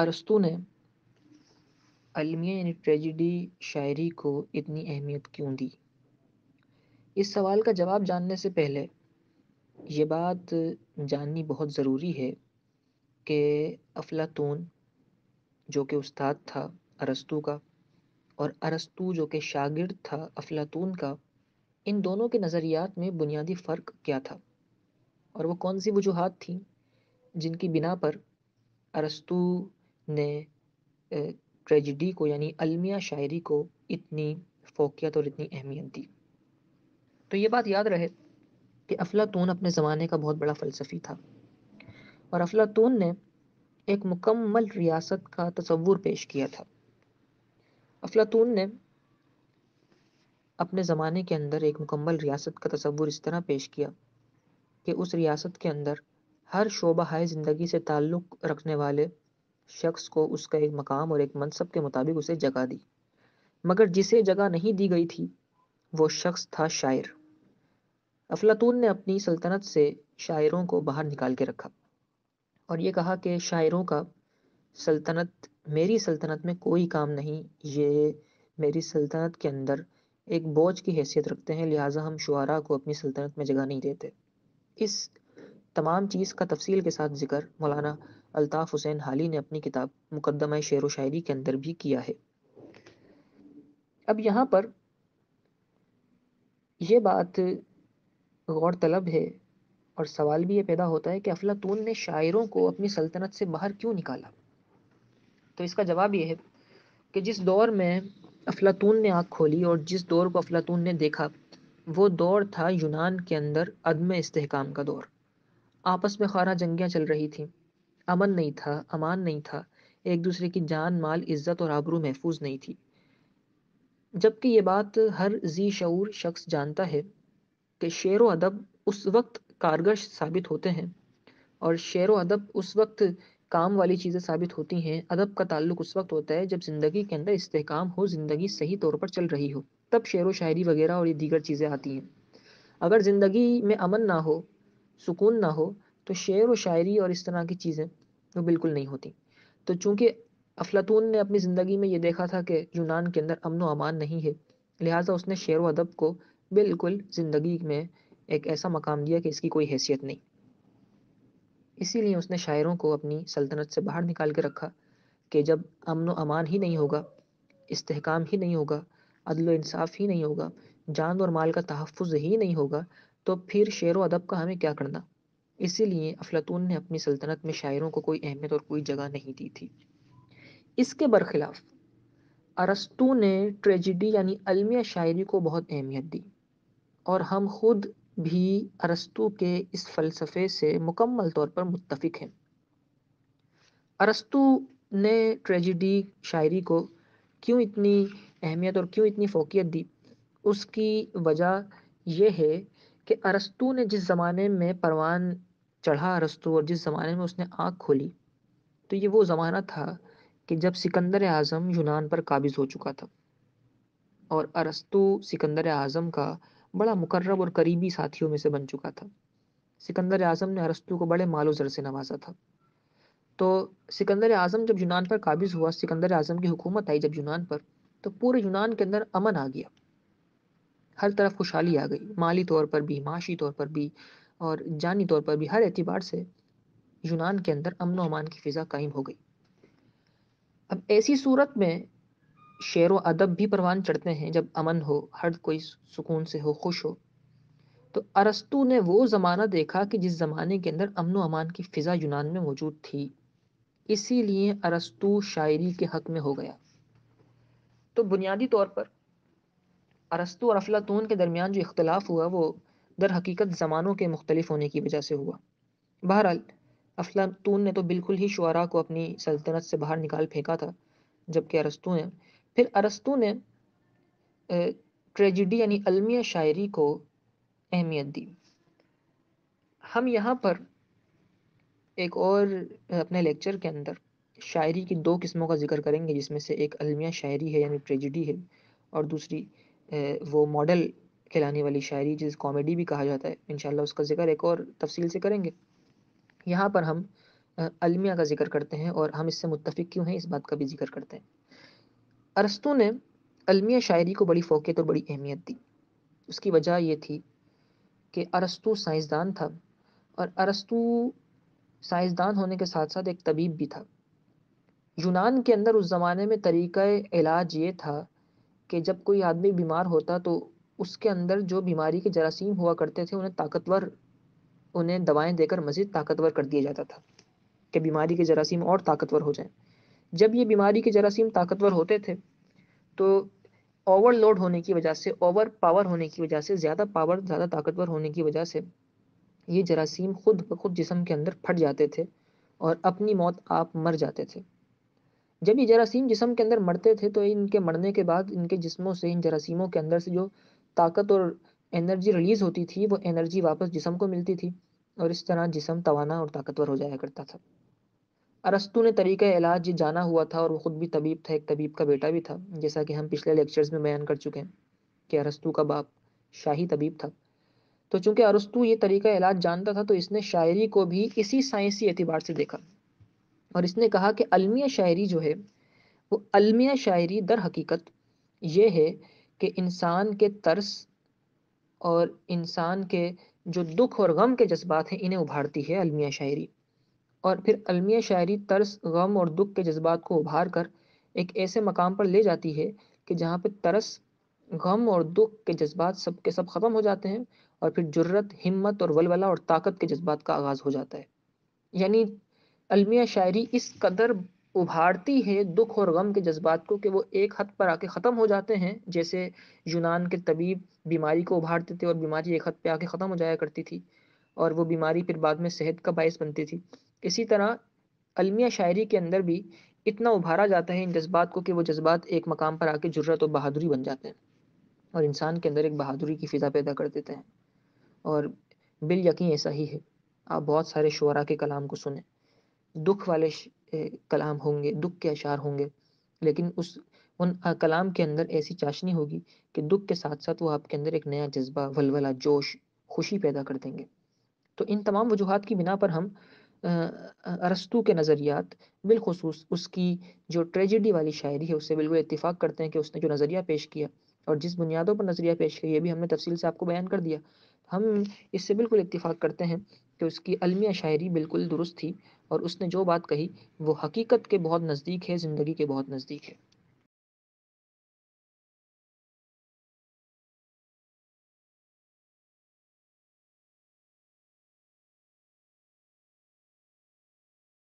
अरस्तु ने अलमिया यानी ट्रेजिडी शायरी को इतनी अहमियत क्यों दी इस सवाल का जवाब जानने से पहले ये बात जाननी बहुत ज़रूरी है कि अफलातून जो कि उस्ताद था अरस्तु का और अरस्तु जो कि शागिर्द था अफलातून का इन दोनों के नज़रियात में बुनियादी फ़र्क क्या था और वो कौन सी वजूहत थी जिनकी बिना पर अरस्तु ने ट्रेजिडी को यानी अलमिया शायरी को इतनी फोकियत और इतनी अहमियत दी तो ये बात याद रहे कि अफलातून अपने ज़माने का बहुत बड़ा फ़लसफ़ी था और अफलातून ने एक मुकम्मल रियासत का तस्वूर पेश किया था अफलातून ने अपने ज़माने के अंदर एक मुकम्मल रियासत का तस्वूर इस तरह पेश किया कि उस रियासत के अंदर हर शोबा हाय ज़िंदगी से ताल्लुक़ रखने वाले शख्स को उसका एक मकाम और एक मनसब के मुताबिक उसे जगह दी मगर जिसे जगह नहीं दी गई थी वो शख्स था शायर अफलातून ने अपनी सल्तनत से शायरों को बाहर निकाल के रखा और ये कहा कि शायरों का सल्तनत मेरी सल्तनत में कोई काम नहीं ये मेरी सल्तनत के अंदर एक बोझ की हैसियत रखते हैं लिहाजा हम शुरा को अपनी सल्तनत में जगह नहीं देते इस तमाम चीज़ का तफसील के साथ जिक्र मौलाना अल्ताफ़ हुसैन हाली ने अपनी किताब मुकदमा शेर व शायरी के अंदर भी किया है अब यहाँ पर यह बात गौर तलब है और सवाल भी ये पैदा होता है कि अफलातून ने शायरों को अपनी सल्तनत से बाहर क्यों निकाला तो इसका जवाब यह है कि जिस दौर में अफलातून ने आँख खोली और जिस दौर को अफलातून ने देखा वो दौर था यूनान के अंदर अदम इसकाम का दौर आपस में खारा जंगियाँ चल रही थीं अमन नहीं था अमान नहीं था एक दूसरे की जान माल इज्जत और आबरू महफूज नहीं थी जबकि ये बात हर जी शूर शख्स जानता है कि शेर व अदब उस वक्त कारगर साबित होते हैं और शेर व अदब उस वक्त काम वाली चीज़ें साबित होती हैं अदब का ताल्लुक उस वक्त होता है जब ज़िंदगी के अंदर इस्तेकाम हो ज़िंदगी सही तौर पर चल रही हो तब शेर व शायरी वगैरह और ये दीगर चीज़ें आती हैं अगर ज़िंदगी में अमन ना हो सुकून ना हो तो शेर व शायरी और इस तरह की चीज़ें वो बिल्कुल नहीं होती तो चूँकि अफलातून ने अपनी ज़िंदगी में ये देखा था कि यूनान के अंदर अमन व अमान नहीं है लिहाजा उसने शेर व अदब को बिल्कुल ज़िंदगी में एक ऐसा मकाम दिया कि इसकी कोई हैसियत नहीं इसीलिए उसने शायरों को अपनी सल्तनत से बाहर निकाल के रखा कि जब अमन व अमान ही नहीं होगा इस्तेकाम ही नहीं होगा अदल इंसाफ ही नहीं होगा जान और माल का तहफ़ ही नहीं होगा तो फिर शेर व अदब का हमें क्या करना इसीलिए अफलातून ने अपनी सल्तनत में शायरों को कोई अहमियत और कोई जगह नहीं दी थी इसके बरखिलाफ अरस्तू ने ट्रेजिडी यानी अलमिया शायरी को बहुत अहमियत दी और हम खुद भी अरस्तू के इस फ़लसफ़े से मुकम्मल तौर पर मुतफ़ हैं अरस्तू ने ट्रेजिडी शायरी को क्यों इतनी अहमियत और क्यों इतनी फोकियत दी उसकी वजह यह है कि अरस्तु ने जिस ज़माने में परवान चढ़ा अरस्तु और जिस ज़माने में उसने आँख खोली तो ये वो ज़माना था कि जब सिकंदर आज़म यूनान पर काबिज़ हो चुका था और अरस्तु सिकंदर आज़म का बड़ा मुकर्रब और करीबी साथियों में से बन चुका था सिकंदर आज़म ने अरस्तु को बड़े मालो ज़र से नवाजा था तो सिकंदर आज़म जब यूनान पर काबिज़ हुआ सिकंदर आज़म की हुकूमत आई जब यूनान पर तो पूरे यूनान के अंदर अमन आ गया हर तरफ खुशहाली आ गई माली तौर पर भी माशी तौर पर भी और जानी तौर पर भी हर एतबार से यूनान के अंदर अमन अमान की फ़िज़ा कायम हो गई अब ऐसी सूरत में शेर व अदब भी परवान चढ़ते हैं जब अमन हो हर कोई सुकून से हो खुश हो तो अरस्तु ने वो ज़माना देखा कि जिस ज़माने के अंदर अमन अमान की फ़िज़ा यूनान में मौजूद थी इसीलिए अरस्तु शायरी के हक में हो गया तो बुनियादी तौर पर अरस्तु और अफलातून के दरमियान जो इख्तलाफ हुआ वो दर हकीकत ज़मानों के मुख्तलिफ होने की वजह से हुआ बहरहाल अफलातून ने तो बिल्कुल ही शुरा को अपनी सल्तनत से बाहर निकाल फेंका था जबकि अरस्तु ने फिर अरस्तु ने ट्रेजिडी यानी अलमिया शायरी को अहमियत दी हम यहाँ पर एक और अपने लेक्चर के अंदर शायरी की दो किस्मों का जिक्र करेंगे जिसमें से एक अलमिया शायरी है यानी ट्रेजिडी है और दूसरी वो मॉडल कहलाने वाली शायरी जिस कॉमेडी भी कहा जाता है इन उसका जिक्र एक और तफसील से करेंगे यहाँ पर हम अलमिया का जिक्र करते हैं और हम इससे मुतफिक क्यों हैं इस बात का भी जिक्र करते हैं अरस्तु ने अलमिया शायरी को बड़ी फोकियत और बड़ी अहमियत दी उसकी वजह यह थी कि अरस्तु साइंसदान था और अरस्तु साइंसदान होने के साथ साथ एक तबीब भी था यूनान के अंदर उस ज़माने में तरीक़ इलाज ये था कि जब कोई आदमी बीमार होता तो उसके अंदर जो बीमारी के जरासीम हुआ करते थे उन्हें ताकतवर उन्हें दवाएं देकर मज़ीद ताकतवर कर दिया जाता था कि बीमारी के जरासीम और ताकतवर हो जाएं जब ये बीमारी के जरासीम ताकतवर होते थे तो ओवरलोड होने की वजह से ओवर पावर होने की वजह से ज़्यादा पावर ज़्यादा ताकतवर होने की वजह से ये जरासीम खुद ब खुद जिसम के अंदर फट जाते थे और अपनी मौत आप मर जाते थे जब ये जरासीम जिसम के अंदर मरते थे तो इनके मरने के बाद इनके जिसमों से इन जरासीमों के अंदर से जो ताकत और एनर्जी रिलीज़ होती थी वो एनर्जी वापस जिसम को मिलती थी और इस तरह जिसम तवाना और ताकतवर हो जाया करता था अरस्तु ने तरीक़ इलाज जाना हुआ था और वो ख़ुद भी तबीब था एक तबीब का बेटा भी था जैसा कि हम पिछले लेक्चर्स में बयान कर चुके हैं कि अरस्तु का बाप शाही तबीब था तो चूँकि अरस्तु ये तरीक़ा इलाज जानता था तो इसने शायरी को भी इसी साइंसी एतबार से देखा और इसने कहा कि अलमिया शायरी जो है वो अलमिया शायरी दर हकीकत ये है कि इंसान के तर्स और इंसान के जो दुख और गम के जज्बात हैं इन्हें उभारती है अलमिया शायरी और फिर अलमिया शायरी तर्स गम और दुख के जज्बात को उभार कर एक ऐसे मकाम पर ले जाती है कि जहाँ पर तरस गम और दुख के जज्बात सब के सब ख़त्म हो जाते हैं और फिर जुर्रत हिम्मत और वलवला और ताकत के जज्बात का आगाज़ हो जाता है यानी अलमिया शायरी इस कदर उभारती है दुख और गम के जज्बात को कि वो एक हद पर आके ख़त्म हो जाते हैं जैसे यूनान के तबीब बीमारी को उभारते थे और बीमारी एक हद पे आके ख़त्म हो जाया करती थी और वो बीमारी फिर बाद में सेहत का बायस बनती थी इसी तरह अलमिया शायरी के अंदर भी इतना उभारा जाता है इन जज्बात को कि वो जज्बात एक मकाम पर आके जुर्रत और बहादुरी बन जाते हैं और इंसान के अंदर एक बहादुरी की फ़िज़ा पैदा कर देते हैं और बिल यकीन ऐसा ही है आप बहुत सारे शुरा के कलाम को सुने दुख वाले कलाम होंगे दुख के अशार होंगे लेकिन उस उन कलाम के अंदर ऐसी चाशनी होगी कि दुख के साथ साथ वो आपके अंदर एक नया जज्बा वलवला जोश खुशी पैदा कर देंगे तो इन तमाम वजूहत की बिना पर हम अरस्तु के नज़रियात बिलखसूस उसकी जो ट्रेजिडी वाली शायरी है उससे बिल्कुल इतफाक़ करते हैं कि उसने जो नज़रिया पेश किया और जिस बुनियादों पर नज़रिया पेश किया ये भी हमने तफसील से आपको बयान कर दिया हम इससे बिल्कुल इतफाक़ करते हैं कि उसकी अलमिया शायरी बिल्कुल दुरुस्त थी और उसने जो बात कही वो हकीकत के बहुत नज़दीक है ज़िंदगी के बहुत नज़दीक है